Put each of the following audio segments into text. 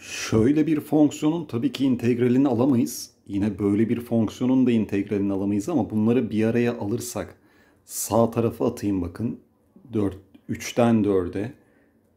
Şöyle bir fonksiyonun tabii ki integralini alamayız. Yine böyle bir fonksiyonun da integralini alamayız ama bunları bir araya alırsak sağ tarafa atayım bakın. 4, 3'ten 4'e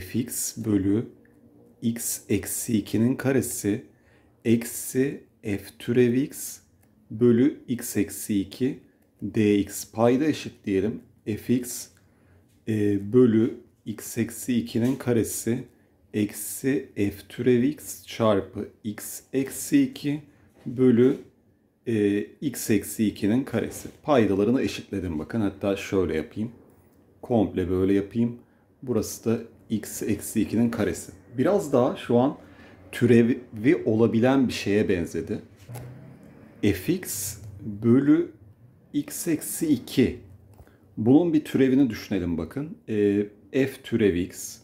fx bölü x eksi 2'nin karesi eksi f türev x bölü x eksi 2 dx payda eşit diyelim. fx e, bölü x eksi 2'nin karesi eksi f türevi x çarpı x eksi 2 bölü e, x eksi 2'nin karesi. Paydalarını eşitledim bakın. Hatta şöyle yapayım. Komple böyle yapayım. Burası da x eksi 2'nin karesi. Biraz daha şu an türevi olabilen bir şeye benzedi. fx bölü x eksi 2. Bunun bir türevini düşünelim bakın. E, f türevi x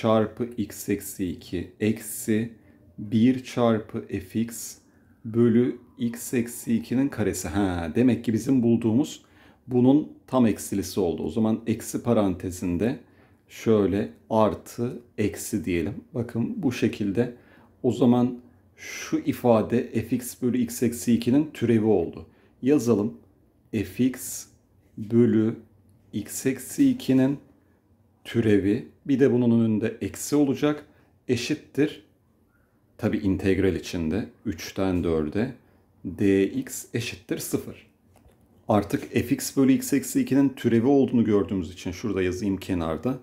çarpı x eksi 2 eksi 1 çarpı fx bölü x eksi 2'nin karesi. Ha, demek ki bizim bulduğumuz bunun tam eksilisi oldu. O zaman eksi parantezinde şöyle artı eksi diyelim. Bakın bu şekilde o zaman şu ifade fx bölü x eksi 2'nin türevi oldu. Yazalım fx bölü x eksi 2'nin türevi bir de bunun önünde eksi olacak eşittir. Tabi integral içinde 3'ten 4'e dx eşittir 0. Artık fx bölü x eksi 2'nin türevi olduğunu gördüğümüz için şurada yazayım kenarda.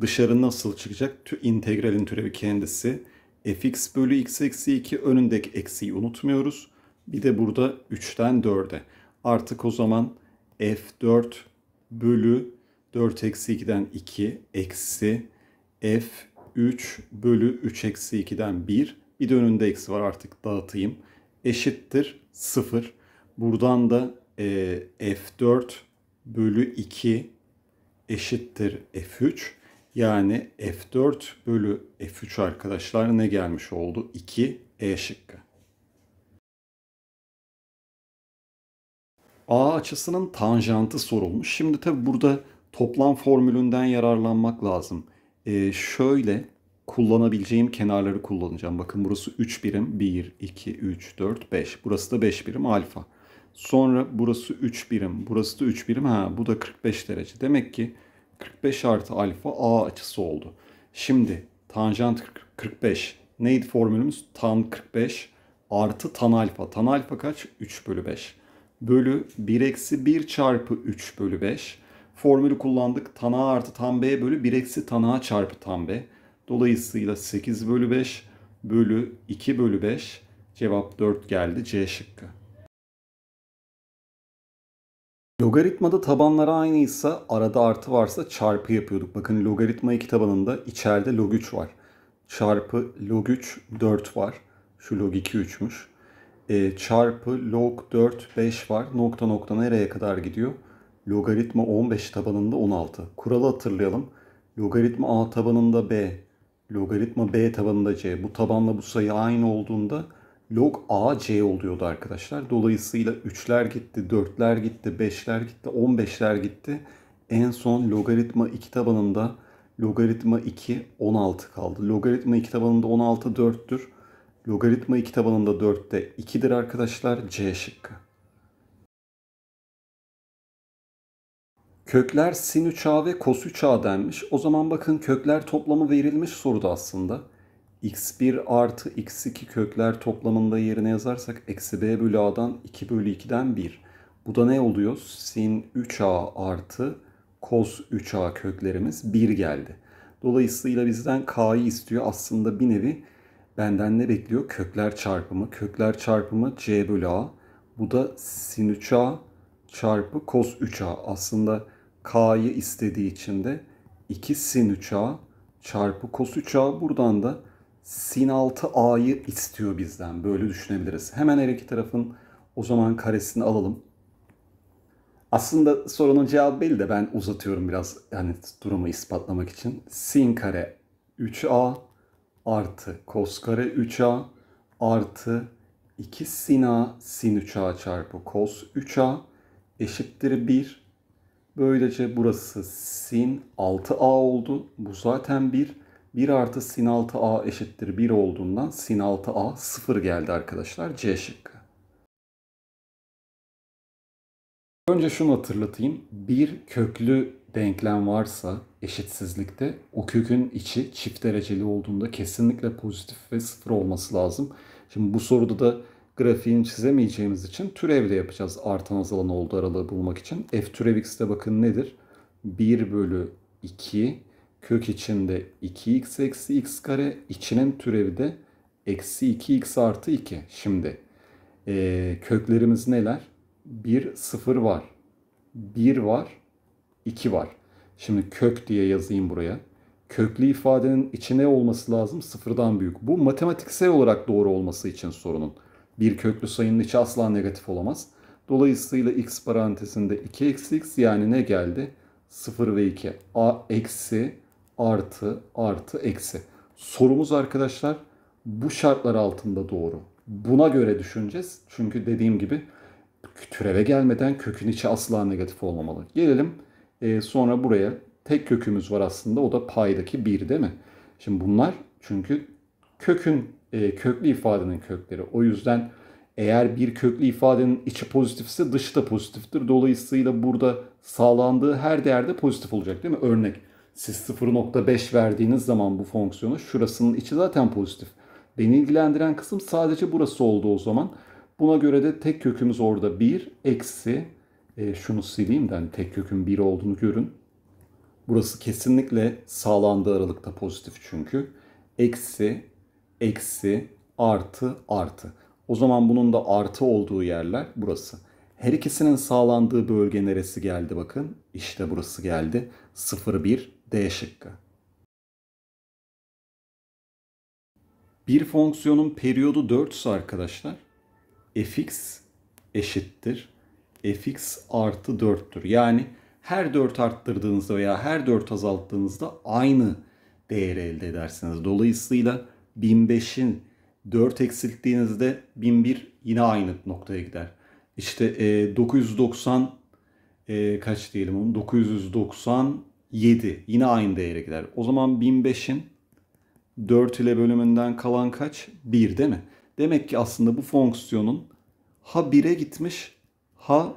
Dışarı nasıl çıkacak? Tü, integralin türevi kendisi. fx bölü x eksi 2 önündeki eksiyi unutmuyoruz. Bir de burada 3'ten 4'e. Artık o zaman f4 bölü 4 eksi 2'den 2 eksi f 3 bölü 3 eksi 2'den 1. Bir de önünde eksi var artık dağıtayım. Eşittir 0. Buradan da e, f4 bölü 2 eşittir f3. Yani f4 bölü f3 arkadaşlar ne gelmiş oldu? 2 e şıkkı. A açısının tanjantı sorulmuş. Şimdi tabi burada toplam formülünden yararlanmak lazım. Ee, şöyle kullanabileceğim kenarları kullanacağım. Bakın burası 3 birim. 1, 2, 3, 4, 5. Burası da 5 birim alfa. Sonra burası 3 birim. Burası da 3 birim. Ha bu da 45 derece. Demek ki 45 artı alfa A açısı oldu. Şimdi tanjant 45. Neydi formülümüz? Tan 45 artı tan alfa. Tan alfa kaç? 3 bölü 5. Bölü 1 eksi 1 çarpı 3 bölü 5 formülü kullandık. Tan A artı tan B bölü 1 eksi tan A çarpı tan B. Dolayısıyla 8 bölü 5 bölü 2 bölü 5 cevap 4 geldi C şıkkı. Logaritmada tabanları aynıysa arada artı varsa çarpı yapıyorduk. Bakın logaritma 2 tabanında içeride log 3 var. Çarpı log 3 4 var. Şu log 2 3'müş. E, çarpı log 4 5 var. Nokta nokta nereye kadar gidiyor? Logaritma 15 tabanında 16. Kuralı hatırlayalım. Logaritma a tabanında b, logaritma b tabanında c. Bu tabanla bu sayı aynı olduğunda log a c oluyordu arkadaşlar. Dolayısıyla 3'ler gitti, 4'ler gitti, 5'ler gitti, 15'ler gitti. En son logaritma 2 tabanında logaritma 2 16 kaldı. Logaritma 2 tabanında 16 4'tür. Logaritma 2 tabanında 4'te 2'dir arkadaşlar. C şıkkı. Kökler sinü çağ ve kosü çağ denmiş. O zaman bakın kökler toplamı verilmiş soruda aslında. x1 artı x2 kökler toplamında yerine yazarsak eksi b bölü a'dan 2 bölü 2'den 1. Bu da ne oluyor? Sin 3a artı kos 3a köklerimiz 1 geldi. Dolayısıyla bizden k'yı istiyor. Aslında bir nevi benden ne bekliyor? Kökler çarpımı. Kökler çarpımı c bölü a. Bu da sin 3a çarpı kos 3a. Aslında K'yı istediği için de 2 sin 3A çarpı kos 3A buradan da sin 6A'yı istiyor bizden. Böyle düşünebiliriz. Hemen her iki tarafın o zaman karesini alalım. Aslında sorunun cevabı belli de ben uzatıyorum biraz yani durumu ispatlamak için. Sin kare 3A artı kos kare 3A artı 2 sin A sin 3A çarpı kos 3A eşittir 1 Böylece burası sin 6a oldu. Bu zaten 1. 1 artı sin 6a eşittir 1 olduğundan sin 6a 0 geldi arkadaşlar. C şıkkı. Önce şunu hatırlatayım. Bir köklü denklem varsa eşitsizlikte o kökün içi çift dereceli olduğunda kesinlikle pozitif ve sıfır olması lazım. Şimdi bu soruda da grafiğini çizemeyeceğimiz için türevle yapacağız. Artan azalan olduğu aralığı bulmak için. F türev x'de bakın nedir? 1 bölü 2 kök içinde 2x eksi x kare içinin türevi de eksi 2x artı 2. Şimdi e, köklerimiz neler? 1, 0 var. 1 var. 2 var. Şimdi kök diye yazayım buraya. Köklü ifadenin içine olması lazım sıfırdan büyük. Bu matematiksel olarak doğru olması için sorunun. Bir köklü sayının içi asla negatif olamaz. Dolayısıyla x parantezinde 2 eksi x yani ne geldi? 0 ve 2. A eksi artı artı eksi. Sorumuz arkadaşlar bu şartlar altında doğru. Buna göre düşüneceğiz. Çünkü dediğim gibi türeve gelmeden kökün içi asla negatif olmamalı. Gelelim e, sonra buraya tek kökümüz var aslında o da paydaki 1 değil mi? Şimdi bunlar çünkü kökün e, köklü ifadenin kökleri. O yüzden eğer bir köklü ifadenin içi pozitifse dışı da pozitiftir. Dolayısıyla burada sağlandığı her değerde pozitif olacak değil mi? Örnek siz 0.5 verdiğiniz zaman bu fonksiyonu şurasının içi zaten pozitif. Beni ilgilendiren kısım sadece burası oldu o zaman. Buna göre de tek kökümüz orada 1 eksi e, şunu sileyim de hani tek kökün 1 olduğunu görün. Burası kesinlikle sağlandığı aralıkta pozitif çünkü. Eksi eksi, artı, artı. O zaman bunun da artı olduğu yerler burası. Her ikisinin sağlandığı bölge neresi geldi bakın. İşte burası geldi. 0,1 D şıkkı. Bir fonksiyonun periyodu 4 ise arkadaşlar fx eşittir fx artı 4'tür. Yani her 4 arttırdığınızda veya her 4 azalttığınızda aynı değeri elde edersiniz. Dolayısıyla 1005'in 4 eksilttiğinizde 1001 yine aynı noktaya gider. İşte e, 990 e, kaç diyelim onu 997 yine aynı değere gider. O zaman 1005'in 4 ile bölümünden kalan kaç? 1 değil mi? Demek ki aslında bu fonksiyonun ha 1'e gitmiş ha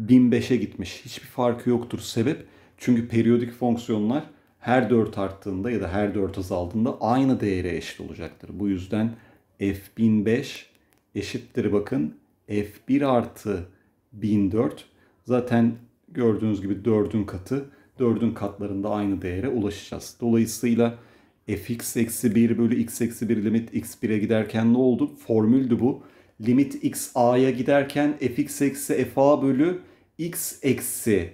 1005'e gitmiş. Hiçbir farkı yoktur sebep. Çünkü periyodik fonksiyonlar her 4 arttığında ya da her 4 azaldığında aynı değere eşit olacaktır. Bu yüzden F1005 eşittir bakın F1 artı 1004 zaten gördüğünüz gibi 4'ün katı 4'ün katlarında aynı değere ulaşacağız. Dolayısıyla fx eksi 1 bölü x eksi 1 limit x1'e giderken ne oldu? Formüldü bu. Limit x a'ya giderken fx eksi fa bölü x eksi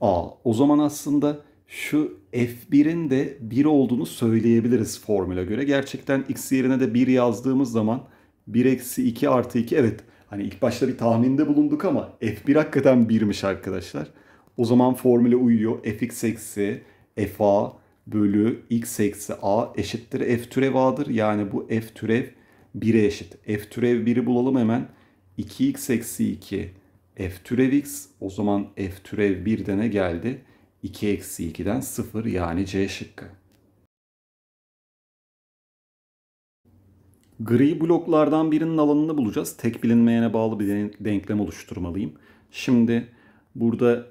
a. O zaman aslında şu F1'in de 1 olduğunu söyleyebiliriz formüle göre. Gerçekten x yerine de 1 yazdığımız zaman 1 eksi 2 artı 2 evet hani ilk başta bir tahminde bulunduk ama F1 hakikaten 1'miş arkadaşlar. O zaman formüle uyuyor. Fx eksi fa bölü x eksi a eşittir f türev a'dır. Yani bu f türev 1'e eşit. F türev 1'i bulalım hemen. 2x eksi 2 f türev x. O zaman f türev 1'de ne geldi? 2 eksi 2'den 0 yani C şıkkı. Gri bloklardan birinin alanını bulacağız. Tek bilinmeyene bağlı bir denklem oluşturmalıyım. Şimdi burada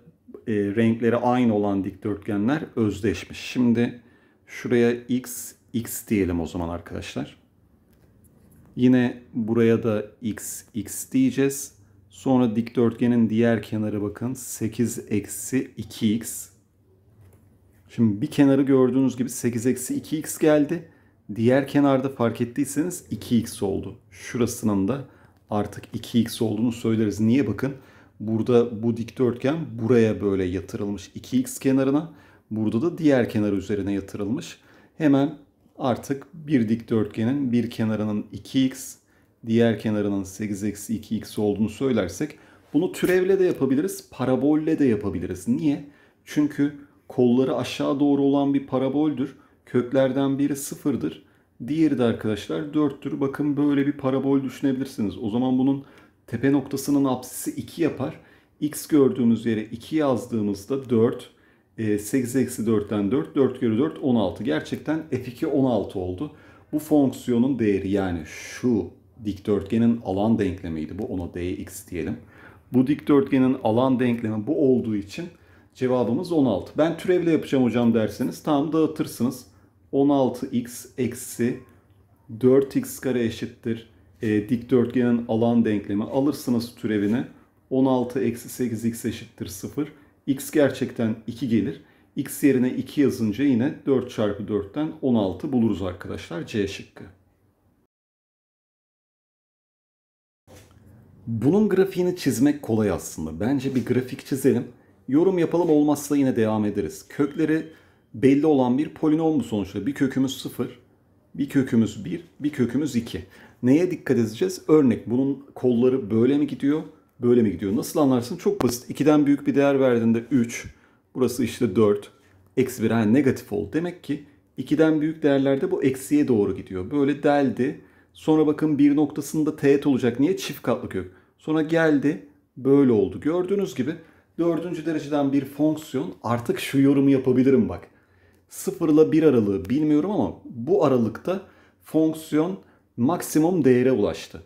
e, renkleri aynı olan dikdörtgenler özdeşmiş. Şimdi şuraya x, x diyelim o zaman arkadaşlar. Yine buraya da x, x diyeceğiz. Sonra dikdörtgenin diğer kenarı bakın 8 eksi 2x. Şimdi bir kenarı gördüğünüz gibi 8 eksi 2x geldi. Diğer kenarda fark ettiyseniz 2x oldu. Şurasının da artık 2x olduğunu söyleriz. Niye bakın? Burada bu dikdörtgen buraya böyle yatırılmış 2x kenarına. Burada da diğer kenar üzerine yatırılmış. Hemen artık bir dikdörtgenin bir kenarının 2x, diğer kenarının 8 eksi 2x olduğunu söylersek bunu türevle de yapabiliriz, parabolle de yapabiliriz. Niye? Çünkü kolları aşağı doğru olan bir paraboldür. Köklerden biri sıfırdır. Diğeri de arkadaşlar dörttür. Bakın böyle bir parabol düşünebilirsiniz. O zaman bunun tepe noktasının apsisi 2 yapar. X gördüğümüz yere 2 yazdığımızda 4. 8 e, eksi 4'ten 4. 4 kere 4 16. Gerçekten f2 16 oldu. Bu fonksiyonun değeri yani şu dikdörtgenin alan denklemiydi. Bu ona dx diyelim. Bu dikdörtgenin alan denklemi bu olduğu için Cevabımız 16. Ben türevle yapacağım hocam derseniz tam dağıtırsınız. 16x eksi 4x kare eşittir. E, dikdörtgenin alan denklemi alırsınız türevini. 16 eksi 8x eşittir 0. x gerçekten 2 gelir. x yerine 2 yazınca yine 4 çarpı 4'ten 16 buluruz arkadaşlar C şıkkı. Bunun grafiğini çizmek kolay aslında. Bence bir grafik çizelim. Yorum yapalım olmazsa yine devam ederiz. Kökleri belli olan bir polinom mu sonuçta. Bir kökümüz 0, bir kökümüz 1, bir kökümüz 2. Neye dikkat edeceğiz? Örnek bunun kolları böyle mi gidiyor, böyle mi gidiyor? Nasıl anlarsın? Çok basit. 2'den büyük bir değer verdiğinde 3, burası işte 4, eksi 1 yani negatif oldu. Demek ki 2'den büyük değerlerde bu eksiye doğru gidiyor. Böyle deldi. Sonra bakın bir noktasında teğet olacak. Niye? Çift katlı kök. Sonra geldi. Böyle oldu. Gördüğünüz gibi dördüncü dereceden bir fonksiyon artık şu yorumu yapabilirim bak. 0 ile 1 aralığı bilmiyorum ama bu aralıkta fonksiyon maksimum değere ulaştı.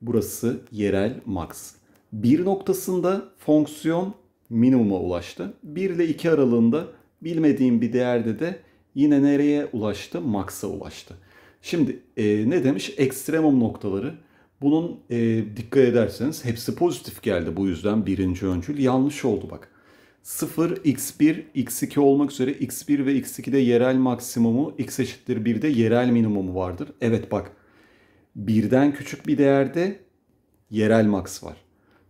Burası yerel max. 1 noktasında fonksiyon minimuma ulaştı. 1 ile 2 aralığında bilmediğim bir değerde de yine nereye ulaştı? Max'a ulaştı. Şimdi e, ne demiş? Ekstremum noktaları bunun e, dikkat ederseniz hepsi pozitif geldi bu yüzden birinci öncül. Yanlış oldu bak. 0, x1, x2 olmak üzere x1 ve x2'de yerel maksimumu, x eşittir 1'de yerel minimumu vardır. Evet bak, birden küçük bir değerde yerel max var.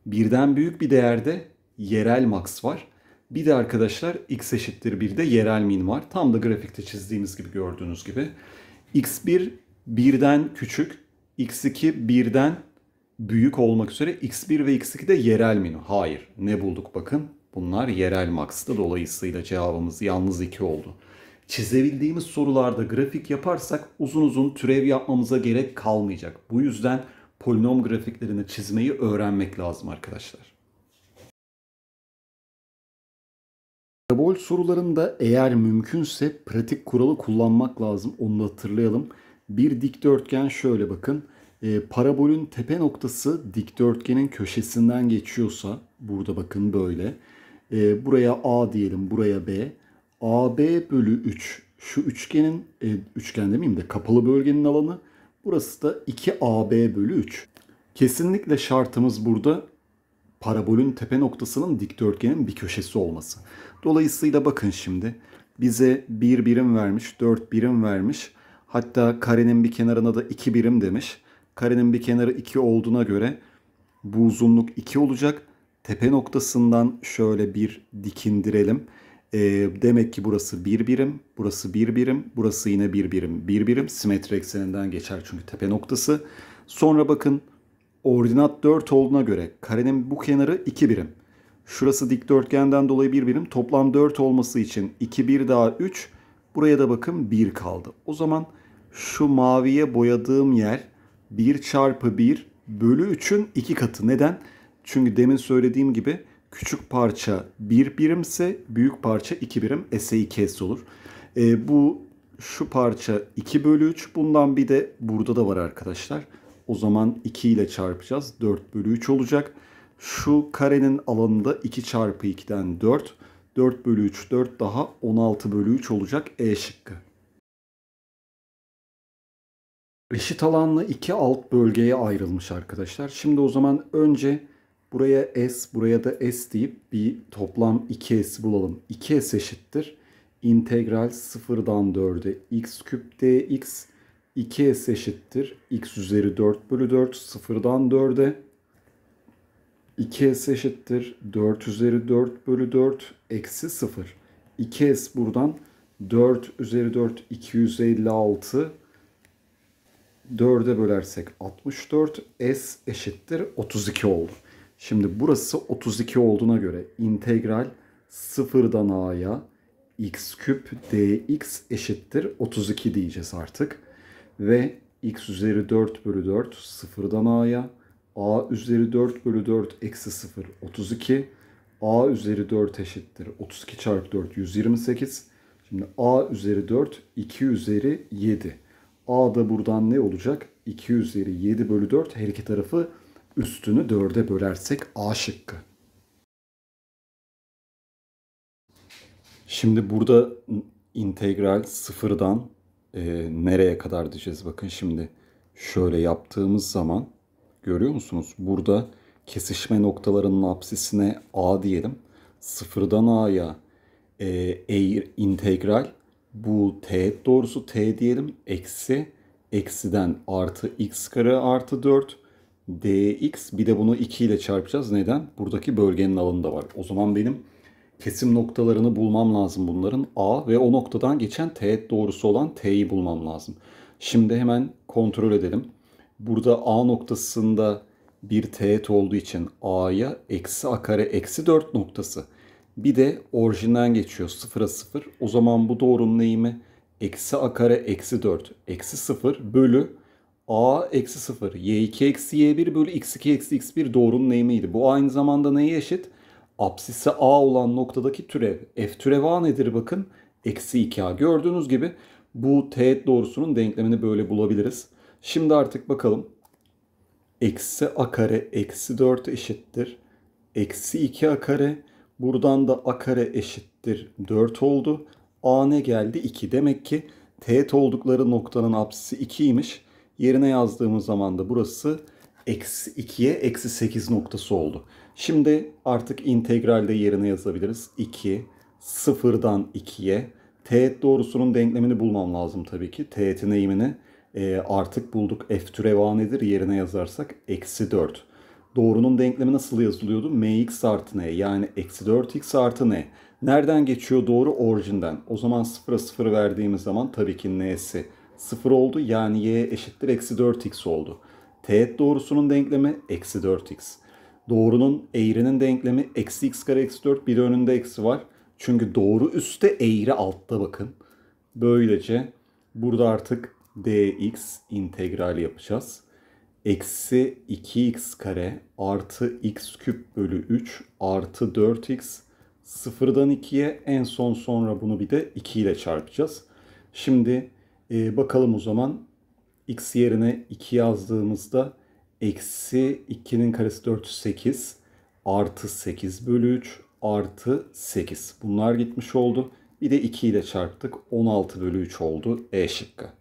Birden büyük bir değerde yerel max var. Bir de arkadaşlar x eşittir 1'de yerel min var. Tam da grafikte çizdiğimiz gibi gördüğünüz gibi. x1 birden küçük, x2 birden büyük olmak üzere x1 ve x2 de yerel mino. Hayır. Ne bulduk bakın. Bunlar yerel max'tı. Dolayısıyla cevabımız yalnız 2 oldu. Çizebildiğimiz sorularda grafik yaparsak uzun uzun türev yapmamıza gerek kalmayacak. Bu yüzden polinom grafiklerini çizmeyi öğrenmek lazım arkadaşlar. Parabol sorularında eğer mümkünse pratik kuralı kullanmak lazım. Onu da hatırlayalım. Bir dikdörtgen şöyle bakın. E, parabolün tepe noktası dikdörtgenin köşesinden geçiyorsa burada bakın böyle. E, buraya A diyelim, buraya B. AB bölü 3 şu üçgenin, e, üçgen demeyeyim de kapalı bölgenin alanı. Burası da 2AB bölü 3. Kesinlikle şartımız burada parabolün tepe noktasının dikdörtgenin bir köşesi olması. Dolayısıyla bakın şimdi bize 1 bir birim vermiş, 4 birim vermiş. Hatta karenin bir kenarına da 2 birim demiş. Karenin bir kenarı 2 olduğuna göre bu uzunluk 2 olacak. Tepe noktasından şöyle bir dikindirelim. E, demek ki burası 1 bir birim, burası 1 bir birim, burası yine 1 bir birim, 1 birim. Simetri ekseninden geçer çünkü tepe noktası. Sonra bakın ordinat 4 olduğuna göre karenin bu kenarı 2 birim. Şurası dikdörtgenden dolayı 1 bir birim. Toplam 4 olması için 2, 1 daha 3. Buraya da bakın 1 kaldı. O zaman şu maviye boyadığım yer 1 çarpı 1 bölü 3'ün 2 katı. Neden? Çünkü demin söylediğim gibi küçük parça 1 birimse büyük parça 2 birim ese 2s olur. E, bu şu parça 2 bölü 3 bundan bir de burada da var arkadaşlar. O zaman 2 ile çarpacağız. 4 bölü 3 olacak. Şu karenin alanında 2 çarpı 2'den 4. 4 bölü 3 4 daha 16 bölü 3 olacak E şıkkı. Eşit alanlı iki alt bölgeye ayrılmış arkadaşlar. Şimdi o zaman önce buraya S, buraya da S deyip bir toplam 2S bulalım. 2S eşittir. İntegral 0'dan 4'e x küp dx 2S eşittir. x üzeri 4 bölü 4 0'dan 4'e 2S eşittir. 4 üzeri 4 bölü 4 eksi 0. 2S buradan 4 üzeri 4 256 4'e bölersek 64 S eşittir 32 oldu. Şimdi burası 32 olduğuna göre integral 0'dan a'ya x küp dx eşittir 32 diyeceğiz artık. Ve x üzeri 4 bölü 4 0'dan a'ya a üzeri 4 bölü 4 eksi 0 32 a üzeri 4 eşittir 32 çarpı 4 128 şimdi a üzeri 4 2 üzeri 7 A da buradan ne olacak? 2 üzeri 7 bölü 4 her iki tarafı üstünü 4'e bölersek A şıkkı. Şimdi burada integral sıfırdan e, nereye kadar diyeceğiz. Bakın şimdi şöyle yaptığımız zaman görüyor musunuz? Burada kesişme noktalarının apsisine A diyelim. Sıfırdan A'ya e, integral bu teğet doğrusu t diyelim eksi eksiden artı x kare artı 4 dx bir de bunu 2 ile çarpacağız. Neden? Buradaki bölgenin alanı da var. O zaman benim kesim noktalarını bulmam lazım bunların. A ve o noktadan geçen teğet doğrusu olan t'yi bulmam lazım. Şimdi hemen kontrol edelim. Burada A noktasında bir teğet olduğu için A'ya eksi A kare eksi 4 noktası. Bir de orijinden geçiyor 0'a sıfır. O zaman bu doğrunun eğimi eksi a kare eksi 4 eksi 0 bölü a eksi 0 y2 eksi y1 bölü x2 eksi x1 doğrunun eğimiydi. Bu aynı zamanda neye eşit? Apsisi a olan noktadaki türev. F türev a nedir bakın? Eksi 2a. Gördüğünüz gibi bu teğet doğrusunun denklemini böyle bulabiliriz. Şimdi artık bakalım. Eksi a kare eksi 4 eşittir. Eksi 2a kare Buradan da a kare eşittir 4 oldu. A ne geldi? 2. Demek ki teğet oldukları noktanın apsisi 2'ymiş. Yerine yazdığımız zaman da burası eksi 2'ye eksi 8 noktası oldu. Şimdi artık integralde yerine yazabiliriz. 2, sıfırdan 2'ye. Teğet doğrusunun denklemini bulmam lazım tabii ki. Teğetin eğimini e, artık bulduk. F türev a nedir? Yerine yazarsak eksi 4 doğrunun denklemi nasıl yazılıyordu? mx artı n yani eksi 4x artı n. Nereden geçiyor doğru? Orijinden. O zaman 0'a sıfır verdiğimiz zaman tabii ki n'si Sıfır oldu. Yani y eşittir eksi 4x oldu. Teğet doğrusunun denklemi eksi 4x. Doğrunun eğrinin denklemi eksi x kare eksi 4 bir önünde eksi var. Çünkü doğru üstte eğri altta bakın. Böylece burada artık dx integral yapacağız eksi 2x kare artı x küp bölü 3 artı 4x sıfırdan 2'ye en son sonra bunu bir de 2 ile çarpacağız. Şimdi e, bakalım o zaman x yerine 2 yazdığımızda eksi 2'nin karesi 4 8 artı 8 bölü 3 artı 8. Bunlar gitmiş oldu. Bir de 2 ile çarptık. 16 bölü 3 oldu. E şıkkı.